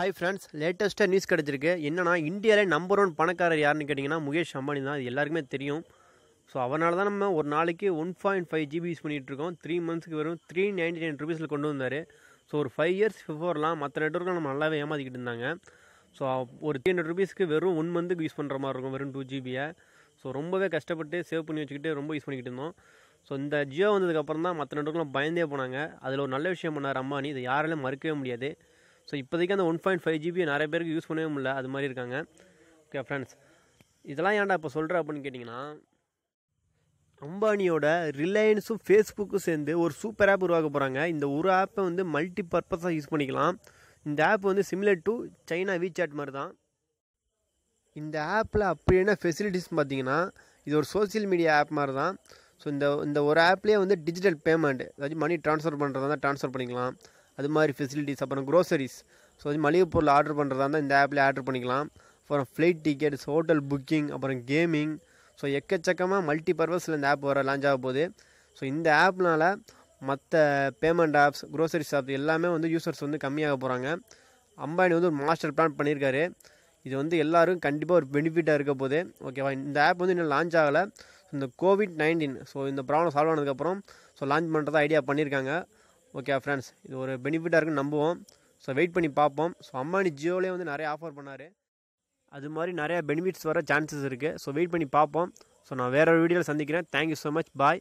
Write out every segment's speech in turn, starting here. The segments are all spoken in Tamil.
ஹாய் ஃப்ரெண்ட்ஸ் லேட்டஸ்ட்டாக நியூஸ் கிடச்சிருக்கு என்னென்னா இந்தியாவிலே நம்பர் ஒன் பணக்காரர் யாருன்னு கேட்டிங்கன்னா முகேஷ் அம்பானி தான் அது எல்லாருக்குமே தெரியும் ஸோ அவனால தான் நம்ம ஒரு நாளைக்கு one point five GB use பண்ணிகிட்ருக்கோம் த்ரீ மந்த்ஸ்க்கு வெறும் த்ரீ நைன்டி நைன் ருபீஸில் கொண்டு வந்தார் ஸோ ஒரு ஃபைவ் இயர்ஸ் பிஃபோர்லாம் மற்ற நெட்ஒர்க்கும் நம்ம நல்லாவே ஏமாற்றிக்கிட்டு இருந்தாங்க ஸோ ஒரு த்ரீ ஹண்ட்ரட் ருபீஸ்க்கு வெறும் ஒன் மந்த்துக்கு யூஸ் பண்ணுற மாதிரி இருக்கும் வெறும் டூ ஜிபியை ஸோ ரொம்பவே கஷ்டப்பட்டு சேவ் பண்ணி வச்சுக்கிட்டு ரொம்ப யூஸ் பண்ணிக்கிட்டு இருந்தோம் ஸோ இந்த ஜியோ வந்ததுக்கப்புறம் தான் மற்ற நெட்ஒர்க்கெலாம் பயந்தே போனாங்க அதில் ஒரு நல்ல விஷயம் பண்ணார் அம்பானி இதை யாராலையும் மறுக்கவே முடியாது ஸோ இப்போதைக்கு அந்த ஒன் பாயிண்ட் ஃபைவ் ஜிபி நிறைய பேருக்கு யூஸ் பண்ணவே முடியல அது மாதிரி இருக்காங்க ஓகே ஃப்ரெண்ட்ஸ் இதெல்லாம் ஏன்டா இப்போ சொல்கிற அப்படின்னு கேட்டிங்கன்னா அம்பானியோட ரிலையன்ஸும் ஃபேஸ்புக்கும் சேர்ந்து ஒரு சூப்பர் ஆப் உருவாக்க போகிறாங்க இந்த ஒரு ஆப்பை வந்து மல்டி பர்பஸாக யூஸ் பண்ணிக்கலாம் இந்த ஆப் வந்து சிமிலர் டு சைனா விசாட் மாதிரி தான் இந்த ஆப்பில் அப்படி என்ன ஃபெசிலிட்டிஸ் பார்த்தீங்கன்னா இது ஒரு சோசியல் மீடியா ஆப் மாதிரி தான் ஸோ இந்த இந்த ஒரு ஆப்லேயே வந்து டிஜிட்டல் பேமெண்ட் அதாவது மணி ட்ரான்ஸ்ஃபர் பண்ணுறதா தான் ட்ரான்ஸ்ஃபர் பண்ணிக்கலாம் அது மாதிரி ஃபெசிலிட்டிஸ் அப்புறம் க்ரோசரிஸ் ஸோ வந்து மளிகை பொருள் ஆர்டர் பண்ணுறதா இருந்தால் இந்த ஆப்பில் ஆர்டர் பண்ணிக்கலாம் அப்புறம் ஃப்ளைட் டிக்கெட்ஸ் ஹோட்டல் புக்கிங் அப்புறம் கேமிங் ஸோ எக்கச்சக்கமாக மல்டி பர்பஸில் இந்த ஆப் வர லான்ச் ஆக போகுது ஸோ இந்த ஆப்னால் மற்ற பேமெண்ட் ஆப்ஸ் க்ரோசரிஸ் ஆப் எல்லாமே வந்து யூசர்ஸ் வந்து கம்மியாக போகிறாங்க அம்பானி வந்து ஒரு மாஸ்டர் பிளான் பண்ணியிருக்காரு இது வந்து எல்லோரும் கண்டிப்பாக ஒரு பெனிஃபிட்டாக இருக்க போது ஓகேவா இந்த ஆப் வந்து இன்னும் லான்ச் ஆகலை இந்த கோவிட் நைன்டீன் ஸோ இந்த ப்ராப்ளம் சால்வ் ஆனதுக்கப்புறம் ஸோ லான்ச் பண்ணுறதா ஐடியா பண்ணியிருக்காங்க ஓகே ஃப்ரெண்ட்ஸ் இது ஒரு பெனிஃபிட்டாக இருக்குன்னு நம்புவோம் ஸோ வெயிட் பண்ணி பார்ப்போம் ஸோ அம்பானி ஜியோலேயே வந்து நிறைய ஆஃபர் பண்ணார் அது மாதிரி நிறையா பெனிஃபிட்ஸ் வர சான்சஸ் இருக்குது ஸோ வெயிட் பண்ணி பார்ப்போம் ஸோ நான் வேறு ஒரு வீடியோவில் சந்திக்கிறேன் தேங்க்யூ ஸோ மச் பாய்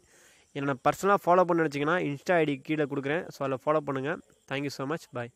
என்னை பர்சனலாக ஃபாலோ பண்ண நினச்சிங்கன்னா இன்ஸ்டா ஐடி கீழே கொடுக்குறேன் ஸோ அதில் ஃபாலோ பண்ணுங்கள் தேங்க்யூ ஸோ மச் பாய்